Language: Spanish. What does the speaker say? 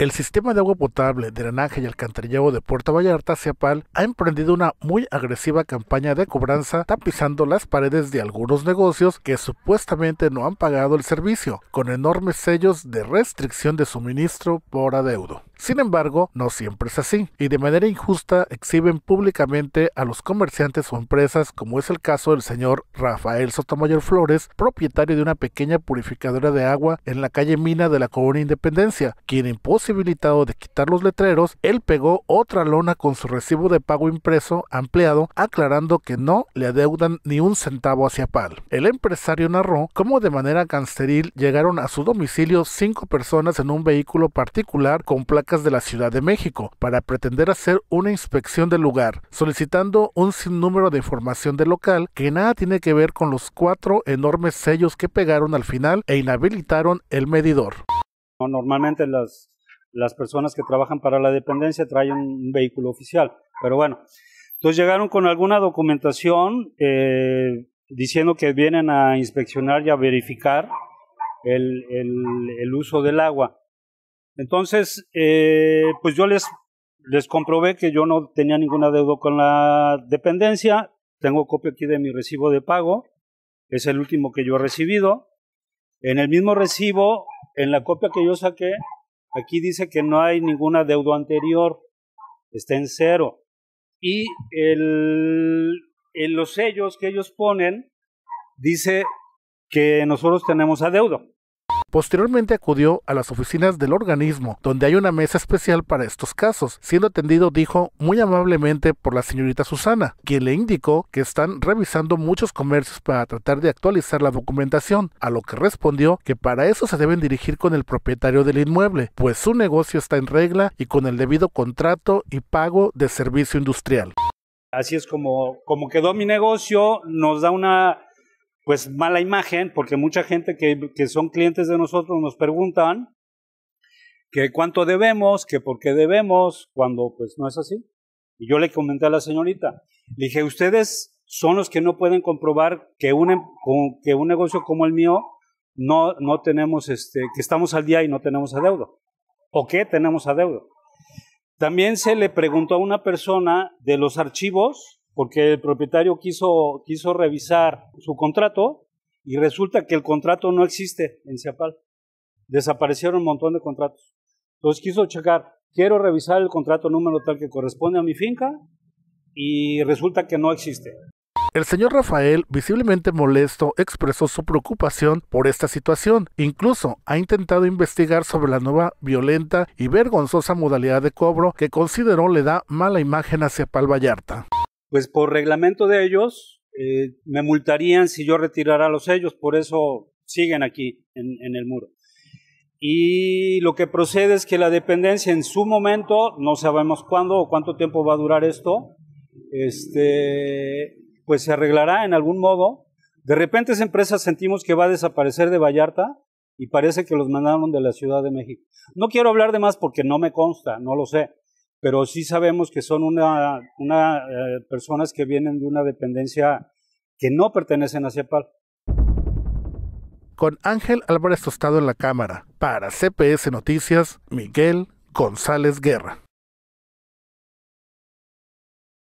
El sistema de agua potable, drenaje y alcantarillado de Puerto Vallarta, Ciapal, ha emprendido una muy agresiva campaña de cobranza tapizando las paredes de algunos negocios que supuestamente no han pagado el servicio, con enormes sellos de restricción de suministro por adeudo. Sin embargo, no siempre es así, y de manera injusta exhiben públicamente a los comerciantes o empresas, como es el caso del señor Rafael Sotomayor Flores, propietario de una pequeña purificadora de agua en la calle Mina de la Corona Independencia, quien imposibilitado de quitar los letreros, él pegó otra lona con su recibo de pago impreso ampliado, aclarando que no le adeudan ni un centavo hacia PAL. El empresario narró cómo de manera cansteril llegaron a su domicilio cinco personas en un vehículo particular con placa de la Ciudad de México para pretender hacer una inspección del lugar, solicitando un sinnúmero de información del local que nada tiene que ver con los cuatro enormes sellos que pegaron al final e inhabilitaron el medidor. Normalmente las, personas que trabajan para la dependencia traen un vehículo oficial, pero bueno, entonces llegaron con alguna documentación eh, diciendo que vienen a inspeccionar y a verificar el, uso del agua. Entonces, eh, pues yo les, comprobé que yo no tenía ningún adeudo con la dependencia. Tengo copia aquí de mi recibo de pago. Es el último que yo he recibido. En el mismo recibo, en la copia que yo saqué, aquí dice que no hay ningún adeudo anterior. Está en cero. Y en los sellos que ellos ponen, dice que nosotros tenemos adeudo. Posteriormente acudió a las oficinas del organismo, donde hay una mesa especial para estos casos, siendo atendido, dijo, muy amablemente por la señorita Susana, quien le indicó que están revisando muchos comercios para tratar de actualizar la documentación, a lo que respondió que para eso se deben dirigir con el propietario del inmueble, pues su negocio está en regla y con el debido contrato y pago de servicio industrial. Así es como, como quedó mi negocio, nos da una pues mala imagen, porque mucha gente que, son clientes de nosotros nos preguntan que cuánto debemos, que por qué debemos, cuando pues no es así. Y yo le comenté a la señorita, le dije, ustedes son los que no pueden comprobar que un, em, que un negocio como el mío no, no tenemos, este, que estamos al día y no tenemos adeudo, o qué? tenemos adeudo. También se le preguntó a una persona de los archivos porque el propietario quiso, quiso revisar su contrato y resulta que el contrato no existe en Ciapal. Desaparecieron un montón de contratos. Entonces quiso checar, quiero revisar el contrato número tal que corresponde a mi finca y resulta que no existe. El señor Rafael, visiblemente molesto, expresó su preocupación por esta situación. Incluso ha intentado investigar sobre la nueva violenta y vergonzosa modalidad de cobro que consideró le da mala imagen a Pal Vallarta pues por reglamento de ellos eh, me multarían si yo retirara los sellos, por eso siguen aquí en, el muro. Y lo que procede es que la dependencia en su momento, no sabemos cuándo o cuánto tiempo va a durar esto, este, pues se arreglará en algún modo. De repente esa empresa sentimos que va a desaparecer de Vallarta y parece que los mandaron de la Ciudad de México. No quiero hablar de más porque no me consta, no lo sé, pero sí sabemos que son una, una eh, personas que vienen de una dependencia que no pertenecen a CEPAL. Con Ángel Álvarez Tostado en la Cámara, para CPS Noticias, Miguel González Guerra.